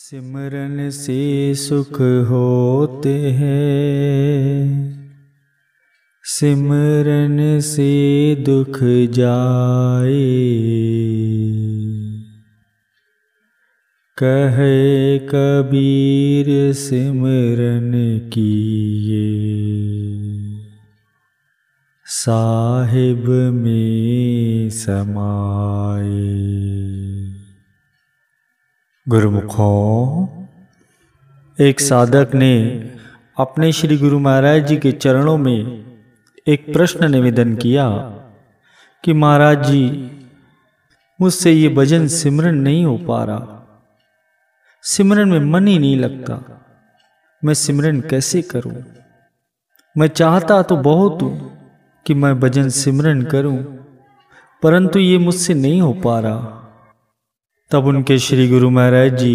सिमरन से सुख होते हैं सिमरन से दुख जाए कहे कबीर सिमरन किए साहिब में समाए गुरुमुखों एक साधक ने अपने श्री गुरु महाराज जी के चरणों में एक प्रश्न निवेदन किया कि महाराज जी मुझसे ये भजन सिमरन नहीं हो पा रहा सिमरन में मन ही नहीं लगता मैं सिमरन कैसे करूं? मैं चाहता तो बहुत हूँ कि मैं भजन सिमरन करूं, परंतु ये मुझसे नहीं हो पा रहा तब उनके श्री गुरु महाराज जी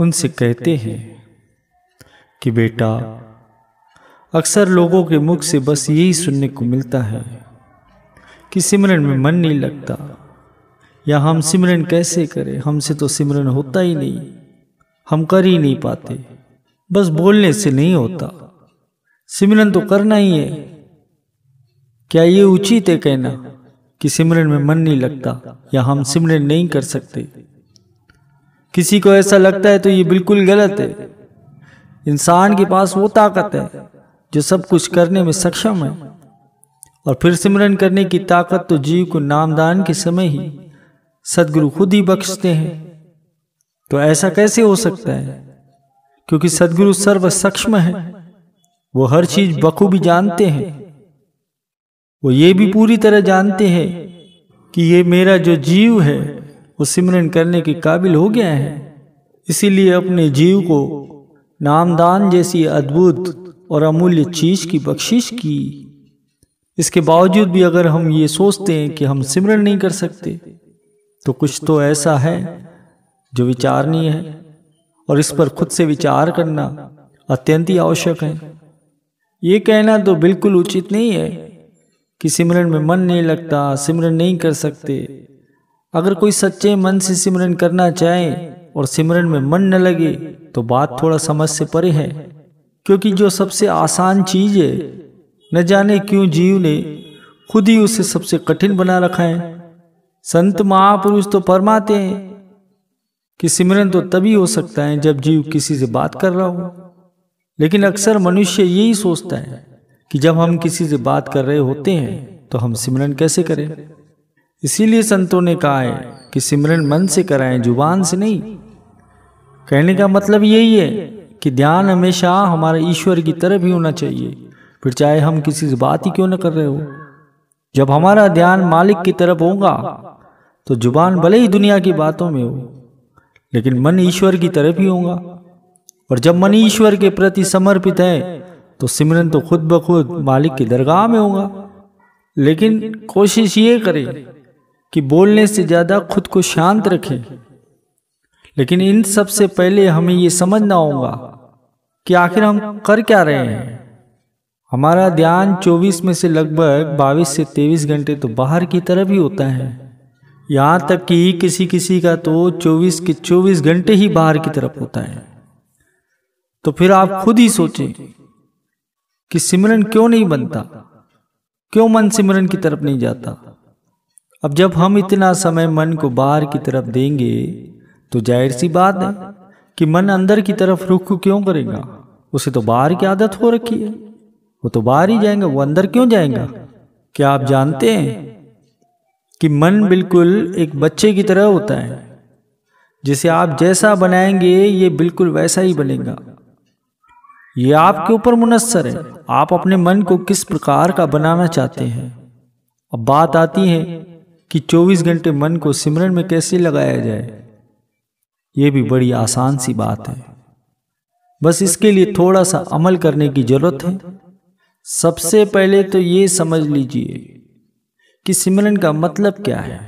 उनसे कहते हैं कि बेटा अक्सर लोगों के मुख से बस यही सुनने को मिलता है कि सिमरन में मन नहीं लगता या हम सिमरन कैसे करें हमसे तो सिमरन होता ही नहीं हम कर ही नहीं पाते बस बोलने से नहीं होता सिमरन तो करना ही है क्या ये उचित है कहना कि सिमरन में मन नहीं लगता या हम सिमरन नहीं कर सकते किसी को ऐसा लगता है तो ये बिल्कुल गलत है इंसान के पास वो ताकत है जो सब कुछ करने में सक्षम है और फिर सिमरन करने की ताकत तो जीव को नामदान के समय ही सदगुरु खुद ही बख्शते हैं तो ऐसा कैसे हो सकता है क्योंकि सदगुरु सर्व सक्षम है वो हर चीज बखूबी जानते हैं वो ये भी पूरी तरह जानते हैं कि ये मेरा जो जीव है वो सिमरन करने के काबिल हो गया है इसीलिए अपने जीव को नामदान जैसी अद्भुत और अमूल्य चीज की बख्शिश की इसके बावजूद भी अगर हम ये सोचते हैं कि हम सिमरन नहीं कर सकते तो कुछ तो ऐसा है जो विचारनीय है और इस पर खुद से विचार करना अत्यंत ही आवश्यक है ये कहना तो बिल्कुल उचित नहीं है कि सिमरन में मन नहीं लगता सिमरन नहीं कर सकते अगर कोई सच्चे मन से सिमरन करना चाहे और सिमरन में मन न लगे तो बात थोड़ा समझ से परे है क्योंकि जो सबसे आसान चीज है न जाने क्यों जीव ने खुद ही उसे सबसे कठिन बना रखा है संत महापुरुष तो परमाते हैं कि सिमरन तो तभी हो सकता है जब जीव किसी से बात कर रहा हो लेकिन अक्सर मनुष्य यही सोचता है कि जब हम किसी से बात कर रहे होते हैं तो हम सिमरन कैसे करें इसीलिए संतों ने कहा है कि सिमरन मन से कराएं जुबान से नहीं कहने का मतलब यही है कि ध्यान हमेशा हमारे ईश्वर की तरफ ही होना चाहिए फिर चाहे हम किसी से बात ही क्यों ना कर रहे हो जब हमारा ध्यान मालिक की तरफ होगा तो जुबान भले ही दुनिया की बातों में हो लेकिन मन ईश्वर की तरफ ही होगा और जब मन ईश्वर के प्रति समर्पित है तो सिमरन तो खुद ब खुद मालिक की दरगाह में होगा लेकिन कोशिश ये करें कि बोलने से ज़्यादा खुद को शांत रखें लेकिन इन सब से पहले हमें ये समझना होगा कि आखिर हम कर क्या रहे हैं हमारा ध्यान 24 में से लगभग 22 से 23 घंटे तो बाहर की तरफ ही होता है यहाँ तक कि किसी किसी का तो 24 के 24 घंटे ही बाहर की तरफ होता है तो फिर आप खुद ही सोचें कि सिमरन क्यों नहीं बनता क्यों मन सिमरन की तरफ नहीं जाता अब जब हम इतना समय मन को बाहर की तरफ देंगे तो जाहिर सी बात है कि मन अंदर की तरफ रुख क्यों करेगा उसे तो बाहर की आदत हो रखी है वो तो बाहर ही जाएंगे वो अंदर क्यों जाएगा क्या आप जानते हैं कि मन बिल्कुल एक बच्चे की तरह होता है जिसे आप जैसा बनाएंगे ये बिल्कुल वैसा ही बनेगा ये आपके ऊपर मुनसर है आप अपने मन को किस प्रकार का बनाना चाहते हैं अब बात आती है कि 24 घंटे मन को सिमरन में कैसे लगाया जाए यह भी बड़ी आसान सी बात है बस इसके लिए थोड़ा सा अमल करने की ज़रूरत है सबसे पहले तो ये समझ लीजिए कि सिमरन का मतलब क्या है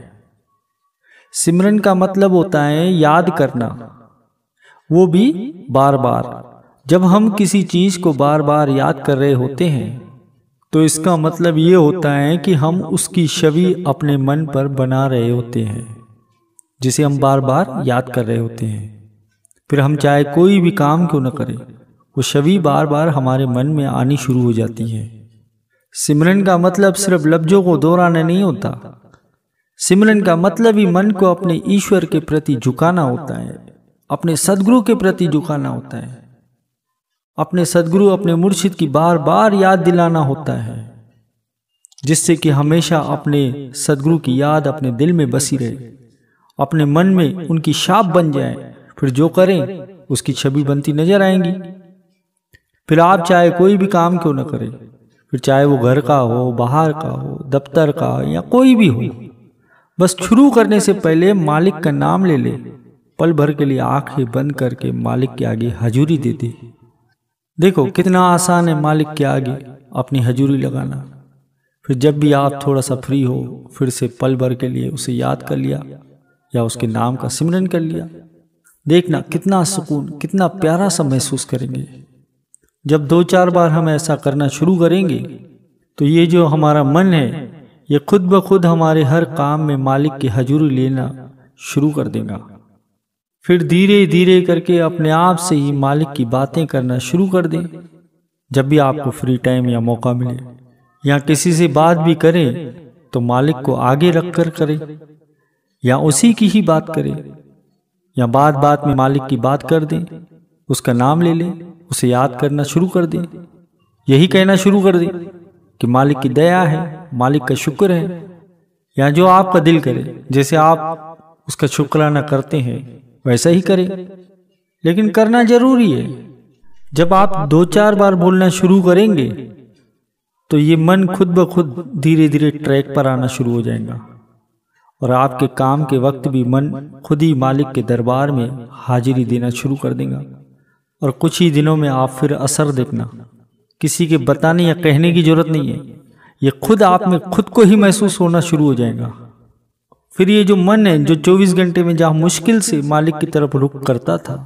सिमरन का मतलब होता है याद करना वो भी बार बार जब हम किसी चीज़ को बार बार याद कर रहे होते हैं तो इसका मतलब ये होता है कि हम उसकी छवि अपने मन पर बना रहे होते हैं जिसे हम बार बार याद कर रहे होते हैं फिर हम चाहे कोई भी काम क्यों न करें वो छवि बार बार हमारे मन में आनी शुरू हो जाती है सिमरन का मतलब सिर्फ लफ्जों को दोहराना नहीं होता सिमरन का मतलब ही मन को अपने ईश्वर के प्रति झुकाना होता है अपने सदगुरु के प्रति झुकाना होता है अपने सदगुरु अपने मुर्शिद की बार बार याद दिलाना होता है जिससे कि हमेशा अपने सदगुरु की याद अपने दिल में बसी रहे अपने मन में उनकी शाप बन जाए फिर जो करें उसकी छवि बनती नजर आएंगी फिर आप चाहे कोई भी काम क्यों ना करें फिर चाहे वो घर का हो बाहर का हो दफ्तर का या कोई भी हो बस शुरू करने से पहले मालिक का नाम ले ले पल भर के लिए आंखें बंद करके मालिक के आगे हजूरी दे दे देखो कितना आसान है मालिक के आगे अपनी हजूरी लगाना फिर जब भी आप थोड़ा सा फ्री हो फिर से पल भर के लिए उसे याद कर लिया या उसके नाम का सिमरन कर लिया देखना कितना सुकून कितना प्यारा सा महसूस करेंगे जब दो चार बार हम ऐसा करना शुरू करेंगे तो ये जो हमारा मन है ये खुद ब खुद हमारे हर काम में मालिक की हजूरी लेना शुरू कर देगा फिर धीरे धीरे करके अपने आप से ही मालिक की बातें करना शुरू कर दें जब भी आपको फ्री टाइम या मौका मिले या किसी से बात भी करें तो मालिक को आगे रख कर करें या उसी की ही बात करें या बात बात में मालिक की बात कर दें उसका नाम ले लें उसे याद करना शुरू कर दें यही कहना शुरू कर दें कि मालिक की दया है मालिक का शुक्र है या जो आपका दिल करे जैसे आप उसका शुक्राना करते हैं वैसा ही करें लेकिन करना जरूरी है जब आप दो चार बार बोलना शुरू करेंगे तो ये मन खुद ब खुद धीरे धीरे ट्रैक पर आना शुरू हो जाएगा और आपके काम के वक्त भी मन खुद ही मालिक के दरबार में हाजिरी देना शुरू कर देगा और कुछ ही दिनों में आप फिर असर देखना किसी के बताने या कहने की ज़रूरत नहीं है ये खुद आप में खुद को ही महसूस होना शुरू हो जाएगा फिर ये जो मन है जो 24 घंटे में जहाँ मुश्किल से मालिक की तरफ रुख करता था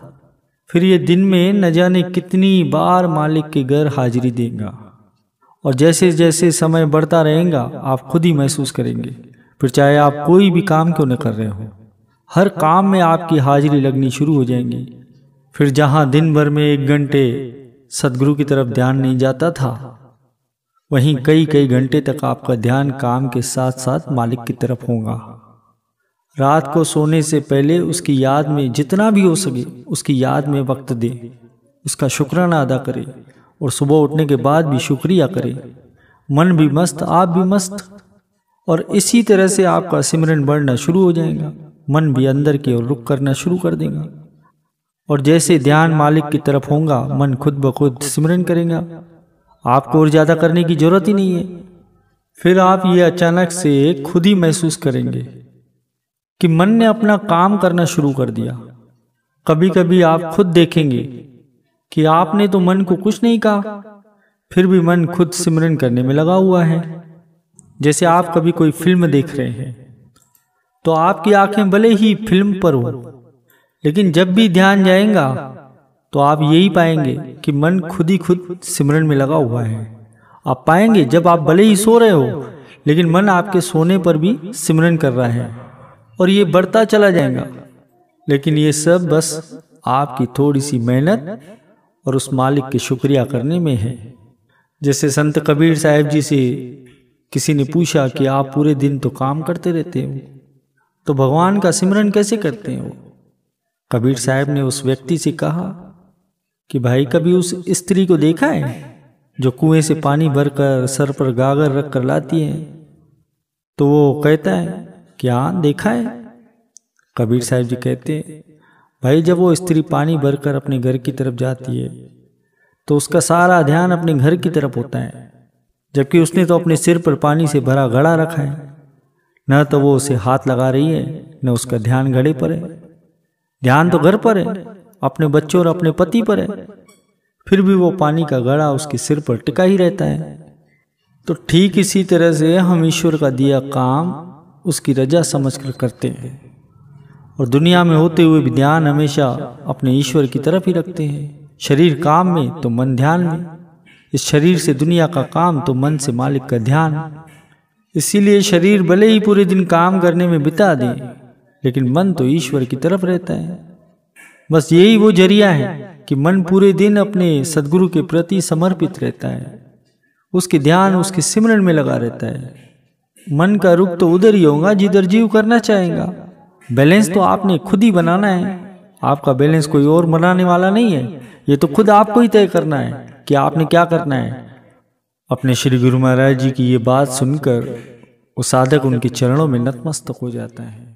फिर ये दिन में न जाने कितनी बार मालिक के घर हाजिरी देगा और जैसे जैसे समय बढ़ता रहेगा आप खुद ही महसूस करेंगे फिर चाहे आप कोई भी काम क्यों न कर रहे हो हर काम में आपकी हाजिरी लगनी शुरू हो जाएंगी फिर जहाँ दिन भर में एक घंटे सदगुरु की तरफ ध्यान नहीं जाता था वहीं कई कई घंटे तक आपका ध्यान काम के साथ साथ मालिक की तरफ होगा रात को सोने से पहले उसकी याद में जितना भी हो सके उसकी याद में वक्त दे उसका शुक्राना अदा करे और सुबह उठने के बाद भी शुक्रिया करे मन भी मस्त आप भी मस्त और इसी तरह से आपका सिमरन बढ़ना शुरू हो जाएगा मन भी अंदर की ओर रुख करना शुरू कर देगा और जैसे ध्यान मालिक की तरफ होगा मन खुद ब खुद सिमरन करेगा आपको और ज़्यादा करने की ज़रूरत ही नहीं है फिर आप ये अचानक से खुद ही महसूस करेंगे कि मन ने अपना काम करना शुरू कर दिया कभी कभी आप खुद देखेंगे कि आपने तो मन को कुछ नहीं कहा फिर भी मन खुद सिमरन करने में लगा हुआ है जैसे आप कभी कोई फिल्म देख रहे हैं तो आपकी आंखें भले ही फिल्म पर हो लेकिन जब भी ध्यान जाएगा तो आप यही पाएंगे कि मन खुद ही खुद सिमरन में लगा हुआ है आप पाएंगे जब आप भले ही सो रहे हो लेकिन मन आपके सोने पर भी सिमरन कर रहा है और ये बढ़ता चला जाएगा लेकिन ये सब बस आपकी थोड़ी सी मेहनत और उस मालिक के शुक्रिया करने में है जैसे संत कबीर साहब जी से किसी ने पूछा कि आप पूरे दिन तो काम करते रहते हो तो भगवान का सिमरन कैसे करते हो कबीर साहब ने उस व्यक्ति से कहा कि भाई कभी उस स्त्री को देखा है जो कुएं से पानी भरकर सर पर गागर रख कर लाती है तो वो कहता है क्या देखा है कबीर साहब जी कहते हैं भाई जब वो स्त्री पानी भरकर अपने घर की तरफ जाती है तो उसका सारा ध्यान अपने घर की तरफ होता है जबकि उसने तो अपने सिर पर पानी से भरा घड़ा रखा है न तो वो उसे हाथ लगा रही है न उसका ध्यान घड़े पर है ध्यान तो घर पर है अपने बच्चों और अपने पति पर है फिर भी वो पानी का घड़ा उसके सिर पर टिका ही रहता है तो ठीक इसी तरह से हम ईश्वर का दिया काम उसकी रजा समझकर करते हैं और दुनिया में होते हुए भी ध्यान हमेशा अपने ईश्वर की तरफ ही रखते हैं शरीर काम में तो मन ध्यान में इस शरीर से दुनिया का काम तो मन से मालिक का ध्यान इसीलिए शरीर भले ही पूरे दिन काम करने में बिता दें लेकिन मन तो ईश्वर की तरफ रहता है बस यही वो जरिया है कि मन पूरे दिन अपने सदगुरु के प्रति समर्पित रहता है उसके ध्यान उसके सिमरन में लगा रहता है मन का रुख तो उधर ही होगा जिधर जीव करना चाहेगा बैलेंस तो आपने खुद ही बनाना है आपका बैलेंस कोई और बनाने वाला नहीं है ये तो खुद आपको ही तय करना है कि आपने क्या करना है अपने श्री गुरु महाराज जी की ये बात सुनकर वो साधक उनके चरणों में नतमस्तक हो जाता है